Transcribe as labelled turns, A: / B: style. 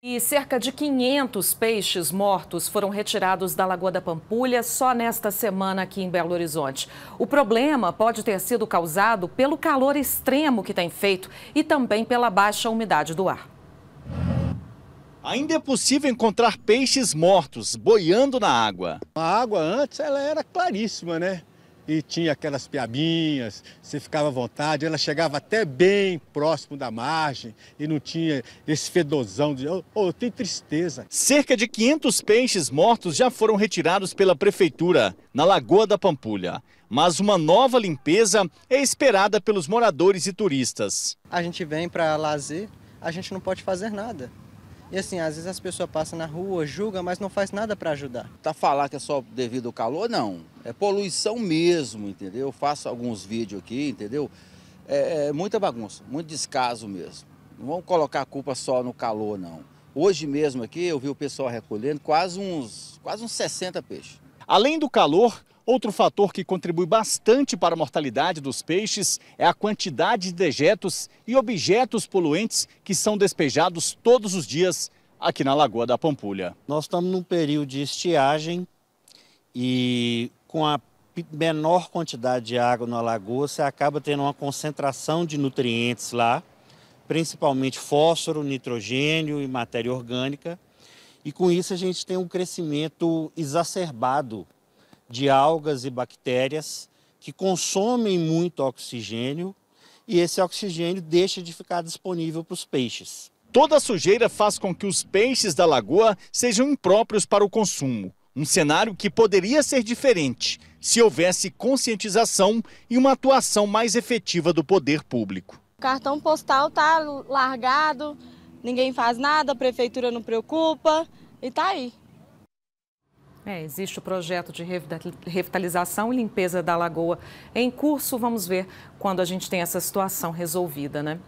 A: E cerca de 500 peixes mortos foram retirados da Lagoa da Pampulha só nesta semana aqui em Belo Horizonte. O problema pode ter sido causado pelo calor extremo que tem feito e também pela baixa umidade do ar.
B: Ainda é possível encontrar peixes mortos boiando na água. A água antes ela era claríssima, né? e tinha aquelas piabinhas, você ficava à vontade, ela chegava até bem próximo da margem e não tinha esse fedozão de, oh, oh, eu tenho tristeza. Cerca de 500 peixes mortos já foram retirados pela prefeitura na Lagoa da Pampulha, mas uma nova limpeza é esperada pelos moradores
C: e turistas.
B: A gente vem para lazer, a gente não pode fazer nada. E assim, às vezes as pessoas passam na rua, julgam, mas não faz nada para ajudar.
C: Tá falar que é só devido ao calor, não. É poluição mesmo, entendeu? Eu faço alguns vídeos aqui, entendeu? É, é muita bagunça, muito descaso mesmo. Não vamos colocar a culpa só no calor, não. Hoje mesmo aqui eu vi o pessoal recolhendo quase uns, quase uns 60 peixes. Além do
B: calor, Outro fator que contribui bastante para a mortalidade dos peixes é a quantidade de dejetos e objetos poluentes que são despejados todos os dias aqui na Lagoa da Pampulha. Nós estamos num período de
D: estiagem e com a menor quantidade de água na lagoa, você acaba tendo uma concentração de nutrientes lá, principalmente fósforo, nitrogênio e matéria orgânica. E com isso a gente tem um crescimento exacerbado de algas e bactérias que consomem muito oxigênio
B: e esse oxigênio deixa de ficar disponível para os peixes. Toda a sujeira faz com que os peixes da lagoa sejam impróprios para o consumo. Um cenário que poderia ser diferente se houvesse conscientização e uma atuação mais efetiva do poder
A: público. O cartão postal está largado, ninguém faz nada, a prefeitura não preocupa e está aí. É, existe o projeto de revitalização e limpeza da lagoa em curso. Vamos ver quando a gente tem essa situação resolvida, né?